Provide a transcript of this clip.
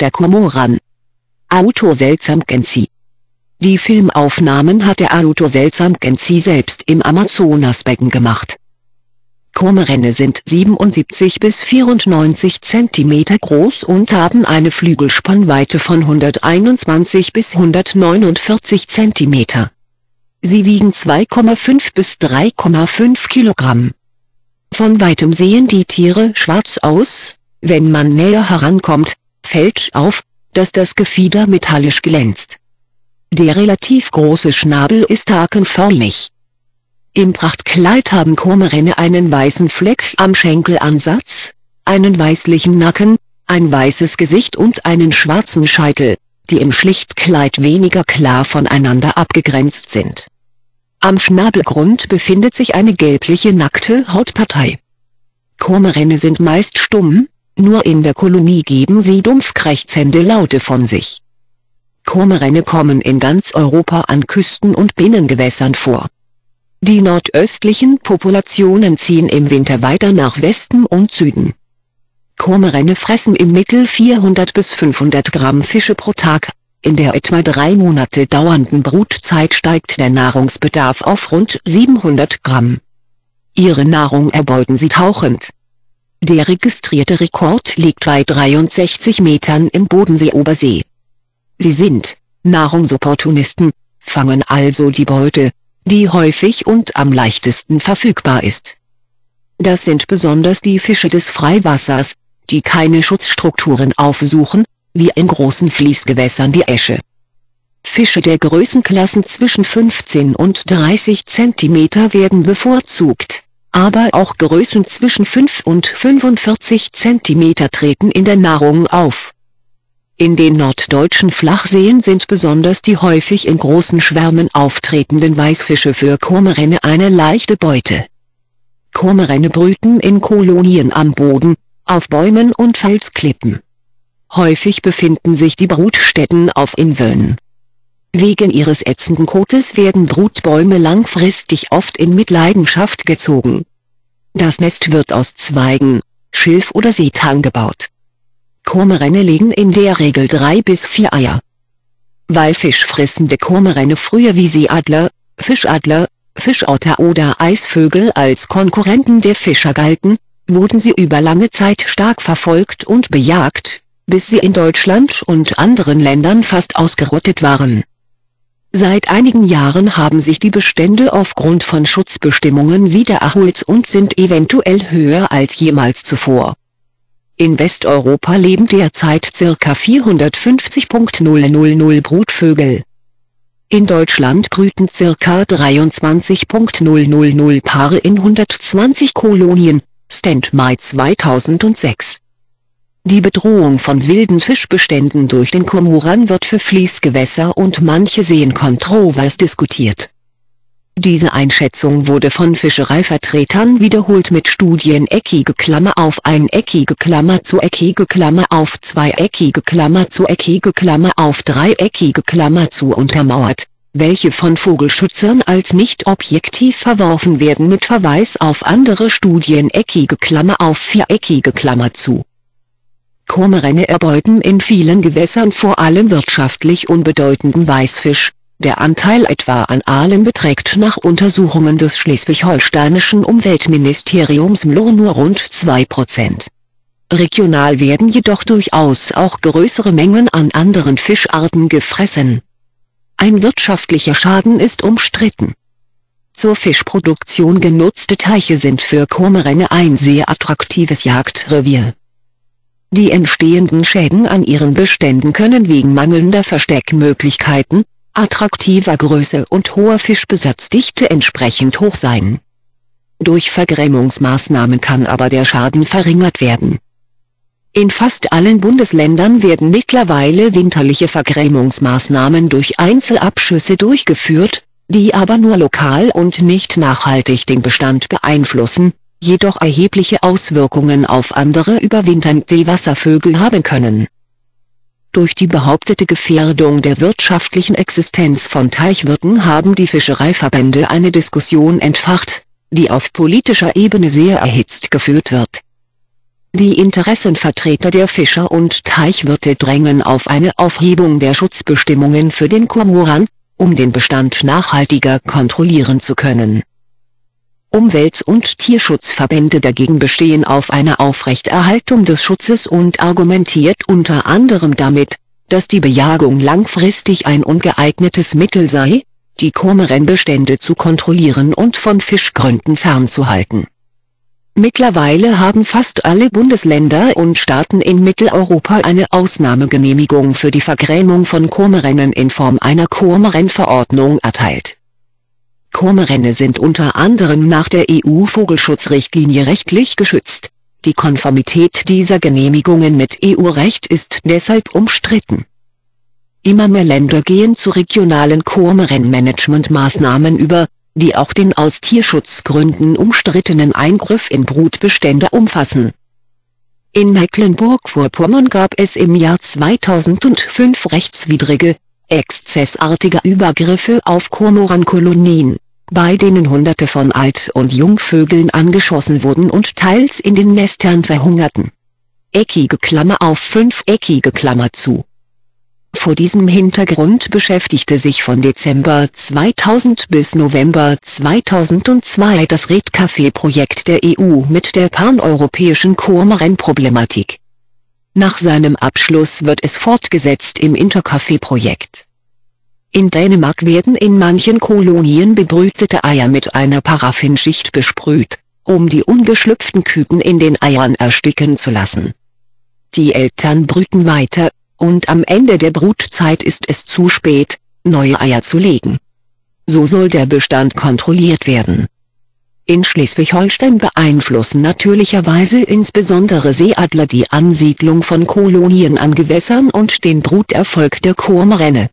der Komoran. Auto Seltsam Genzi Die Filmaufnahmen hat der Auto Seltsam Genzi selbst im Amazonasbecken gemacht. Komoränne sind 77 bis 94 cm groß und haben eine Flügelspannweite von 121 bis 149 cm. Sie wiegen 2,5 bis 3,5 kg. Von weitem sehen die Tiere schwarz aus, wenn man näher herankommt, fällt auf, dass das Gefieder metallisch glänzt. Der relativ große Schnabel ist hakenförmig. Im Prachtkleid haben Kurmerinne einen weißen Fleck am Schenkelansatz, einen weißlichen Nacken, ein weißes Gesicht und einen schwarzen Scheitel, die im Schlichtkleid weniger klar voneinander abgegrenzt sind. Am Schnabelgrund befindet sich eine gelbliche nackte Hautpartei. Kurmerinne sind meist stumm, nur in der Kolonie geben sie dumpf krächzende Laute von sich. Kormorane kommen in ganz Europa an Küsten und Binnengewässern vor. Die nordöstlichen Populationen ziehen im Winter weiter nach Westen und Süden. Kormorane fressen im Mittel 400 bis 500 Gramm Fische pro Tag, in der etwa drei Monate dauernden Brutzeit steigt der Nahrungsbedarf auf rund 700 Gramm. Ihre Nahrung erbeuten sie tauchend. Der registrierte Rekord liegt bei 63 Metern im Bodensee-Obersee. Sie sind Nahrungsopportunisten, fangen also die Beute, die häufig und am leichtesten verfügbar ist. Das sind besonders die Fische des Freiwassers, die keine Schutzstrukturen aufsuchen, wie in großen Fließgewässern die Esche. Fische der Größenklassen zwischen 15 und 30 cm werden bevorzugt aber auch Größen zwischen 5 und 45 cm treten in der Nahrung auf. In den norddeutschen Flachseen sind besonders die häufig in großen Schwärmen auftretenden Weißfische für Kormorane eine leichte Beute. Kormorane brüten in Kolonien am Boden, auf Bäumen und Felsklippen. Häufig befinden sich die Brutstätten auf Inseln Wegen ihres ätzenden Kotes werden Brutbäume langfristig oft in Mitleidenschaft gezogen. Das Nest wird aus Zweigen, Schilf oder Seetang gebaut. Kormorane legen in der Regel drei bis vier Eier. Weil fischfressende Kormorane früher wie Seeadler, Fischadler, Fischotter oder Eisvögel als Konkurrenten der Fischer galten, wurden sie über lange Zeit stark verfolgt und bejagt, bis sie in Deutschland und anderen Ländern fast ausgerottet waren Seit einigen Jahren haben sich die Bestände aufgrund von Schutzbestimmungen wieder erholt und sind eventuell höher als jemals zuvor. In Westeuropa leben derzeit ca. 450.000 Brutvögel. In Deutschland brüten ca. 23.000 Paare in 120 Kolonien, Stand Mai 2006 die Bedrohung von wilden Fischbeständen durch den Komoran wird für Fließgewässer und manche Seen kontrovers diskutiert. Diese Einschätzung wurde von Fischereivertretern wiederholt mit Studien eckige Klammer auf ein eckige Klammer zu eckige Klammer auf zwei eckige Klammer zu eckige Klammer auf drei eckige Klammer zu untermauert, welche von Vogelschützern als nicht objektiv verworfen werden mit Verweis auf andere Studien eckige Klammer auf vier eckige Klammer zu. Kormorane erbeuten in vielen Gewässern vor allem wirtschaftlich unbedeutenden Weißfisch, der Anteil etwa an Aalen beträgt nach Untersuchungen des schleswig-holsteinischen Umweltministeriums MLOR nur rund 2%. Regional werden jedoch durchaus auch größere Mengen an anderen Fischarten gefressen. Ein wirtschaftlicher Schaden ist umstritten. Zur Fischproduktion genutzte Teiche sind für Kormorane ein sehr attraktives Jagdrevier die entstehenden Schäden an ihren Beständen können wegen mangelnder Versteckmöglichkeiten, attraktiver Größe und hoher Fischbesatzdichte entsprechend hoch sein. Durch Vergrämungsmaßnahmen kann aber der Schaden verringert werden. In fast allen Bundesländern werden mittlerweile winterliche Vergrämungsmaßnahmen durch Einzelabschüsse durchgeführt, die aber nur lokal und nicht nachhaltig den Bestand beeinflussen jedoch erhebliche Auswirkungen auf andere überwinternde Wasservögel haben können. Durch die behauptete Gefährdung der wirtschaftlichen Existenz von Teichwirten haben die Fischereiverbände eine Diskussion entfacht, die auf politischer Ebene sehr erhitzt geführt wird. Die Interessenvertreter der Fischer und Teichwirte drängen auf eine Aufhebung der Schutzbestimmungen für den Kormoran, um den Bestand nachhaltiger kontrollieren zu können Umwelt- und Tierschutzverbände dagegen bestehen auf einer Aufrechterhaltung des Schutzes und argumentiert unter anderem damit, dass die Bejagung langfristig ein ungeeignetes Mittel sei, die Kormoranbestände zu kontrollieren und von Fischgründen fernzuhalten. Mittlerweile haben fast alle Bundesländer und Staaten in Mitteleuropa eine Ausnahmegenehmigung für die Vergrämung von Kormoränen in Form einer Kormoranverordnung erteilt Kormorane sind unter anderem nach der EU-Vogelschutzrichtlinie rechtlich geschützt. Die Konformität dieser Genehmigungen mit EU-Recht ist deshalb umstritten. Immer mehr Länder gehen zu regionalen kormoran über, die auch den aus Tierschutzgründen umstrittenen Eingriff in Brutbestände umfassen. In Mecklenburg-Vorpommern gab es im Jahr 2005 rechtswidrige, exzessartige Übergriffe auf Kormorankolonien, bei denen Hunderte von Alt- und Jungvögeln angeschossen wurden und teils in den Nestern verhungerten. Eckige Klammer auf fünfeckige Klammer zu. Vor diesem Hintergrund beschäftigte sich von Dezember 2000 bis November 2002 das Red-Café-Projekt der EU mit der paneuropäischen Kormoran-Problematik nach seinem Abschluss wird es fortgesetzt im Intercafé-Projekt. In Dänemark werden in manchen Kolonien bebrütete Eier mit einer Paraffinschicht besprüht, um die ungeschlüpften Küken in den Eiern ersticken zu lassen. Die Eltern brüten weiter, und am Ende der Brutzeit ist es zu spät, neue Eier zu legen. So soll der Bestand kontrolliert werden. In Schleswig-Holstein beeinflussen natürlicherweise insbesondere Seeadler die Ansiedlung von Kolonien an Gewässern und den Bruterfolg der Kurmrenne.